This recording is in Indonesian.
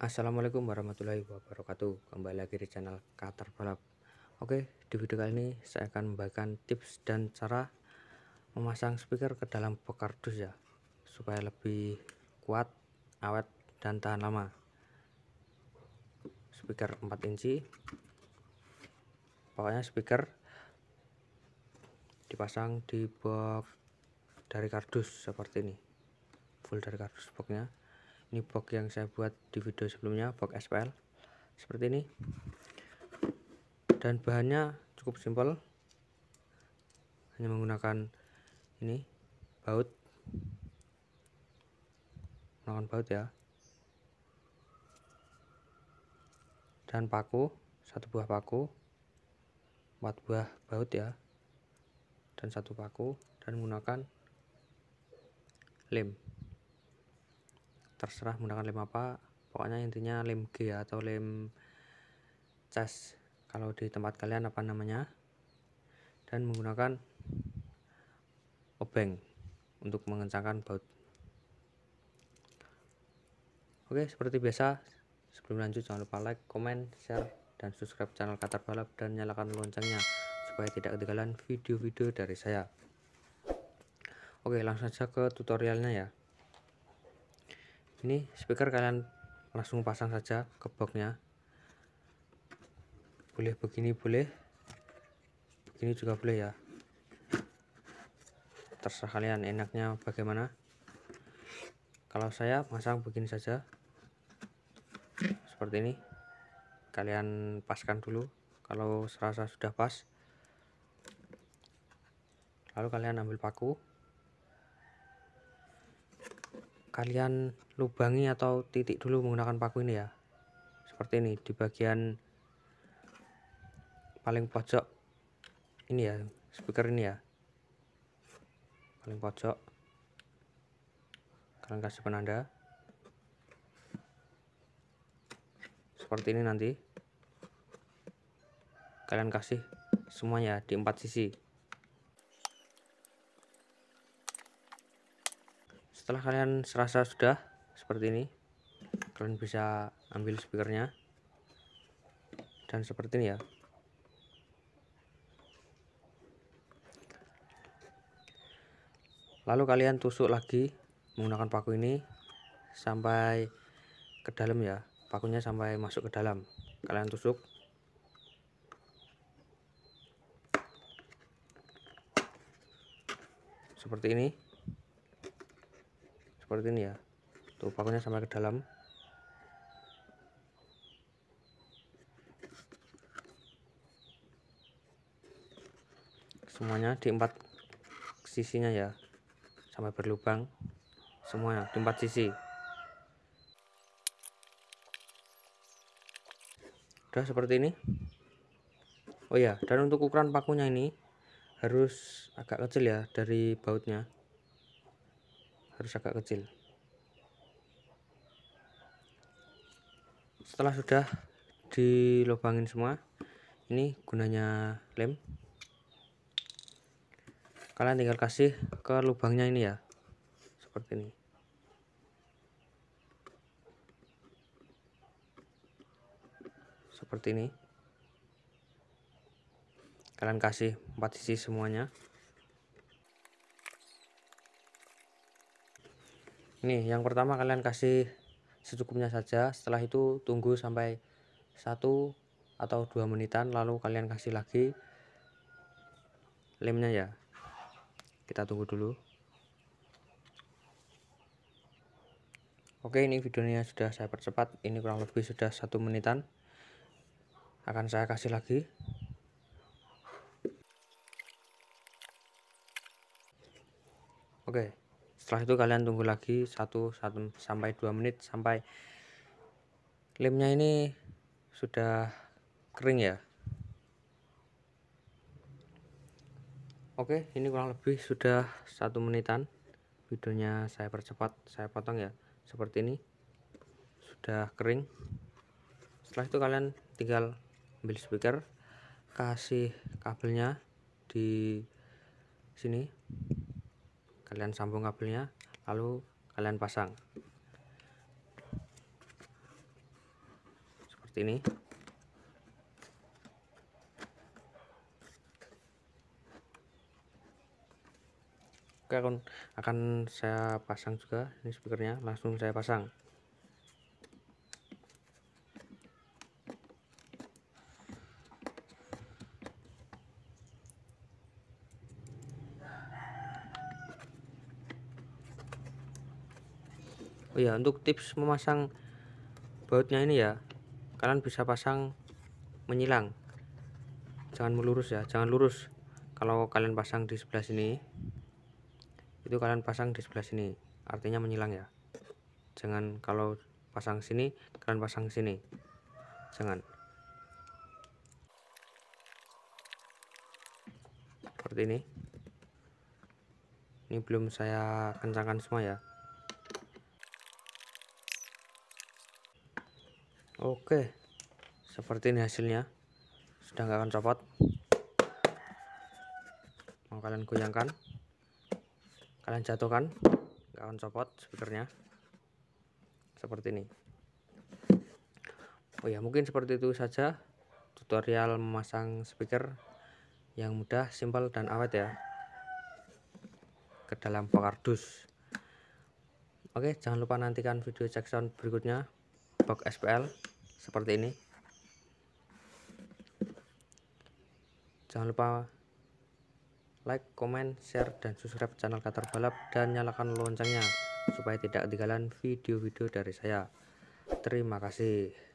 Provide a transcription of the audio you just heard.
Assalamualaikum warahmatullahi wabarakatuh Kembali lagi di channel Qatar Balap Oke di video kali ini saya akan membagikan tips dan cara Memasang speaker ke dalam kardus ya Supaya lebih kuat, awet, dan tahan lama Speaker 4 inci Pokoknya speaker Dipasang di box dari kardus seperti ini Full dari kardus boxnya ini box yang saya buat di video sebelumnya box SPL seperti ini dan bahannya cukup simpel hanya menggunakan ini baut menggunakan baut ya dan paku satu buah paku empat buah baut ya dan satu paku dan menggunakan lem terserah menggunakan lem apa pokoknya intinya lem G atau lem cas kalau di tempat kalian apa namanya dan menggunakan obeng untuk mengencangkan baut oke seperti biasa sebelum lanjut jangan lupa like, comment share, dan subscribe channel Qatar Balap dan nyalakan loncengnya supaya tidak ketinggalan video-video dari saya oke langsung saja ke tutorialnya ya ini speaker kalian langsung pasang saja ke boxnya boleh begini boleh begini juga boleh ya terserah kalian enaknya bagaimana kalau saya pasang begini saja seperti ini kalian paskan dulu kalau serasa sudah pas lalu kalian ambil paku kalian lubangi atau titik dulu menggunakan paku ini ya seperti ini di bagian paling pojok ini ya speaker ini ya paling pojok kalian kasih penanda seperti ini nanti kalian kasih semuanya di empat sisi setelah kalian serasa sudah seperti ini kalian bisa ambil speakernya dan seperti ini ya lalu kalian tusuk lagi menggunakan paku ini sampai ke dalam ya pakunya sampai masuk ke dalam kalian tusuk seperti ini seperti ini ya tuh pakunya sampai ke dalam semuanya di empat sisinya ya sampai berlubang semuanya di empat sisi udah seperti ini oh ya dan untuk ukuran pakunya ini harus agak kecil ya dari bautnya harus agak kecil setelah sudah dilobangin semua ini gunanya lem kalian tinggal kasih ke lubangnya ini ya seperti ini seperti ini kalian kasih empat sisi semuanya nih yang pertama kalian kasih secukupnya saja setelah itu tunggu sampai satu atau dua menitan lalu kalian kasih lagi lemnya ya kita tunggu dulu Oke ini videonya sudah saya percepat ini kurang lebih sudah satu menitan akan saya kasih lagi Oke setelah itu kalian tunggu lagi 1, 1 sampai 2 menit sampai lemnya ini sudah kering ya oke ini kurang lebih sudah satu menitan videonya saya percepat saya potong ya seperti ini sudah kering setelah itu kalian tinggal ambil speaker kasih kabelnya di sini kalian sambung kabelnya lalu kalian pasang seperti ini Oke akan, saya pasang juga ini speakernya langsung saya pasang ya untuk tips memasang bautnya ini ya kalian bisa pasang menyilang jangan melurus ya jangan lurus kalau kalian pasang di sebelah sini itu kalian pasang di sebelah sini artinya menyilang ya jangan kalau pasang sini kalian pasang sini jangan seperti ini ini belum saya kencangkan semua ya Oke, seperti ini hasilnya. Sudah nggak akan copot. Mau kalian goyangkan, kalian jatuhkan, nggak akan copot speakernya. Seperti ini. Oh ya, mungkin seperti itu saja tutorial memasang speaker yang mudah, simpel dan awet ya. Ke dalam pengardus. Oke, jangan lupa nantikan video cek berikutnya. Box SPL seperti ini jangan lupa like, comment, share, dan subscribe channel Qatar Balap dan nyalakan loncengnya supaya tidak ketinggalan video-video dari saya. Terima kasih.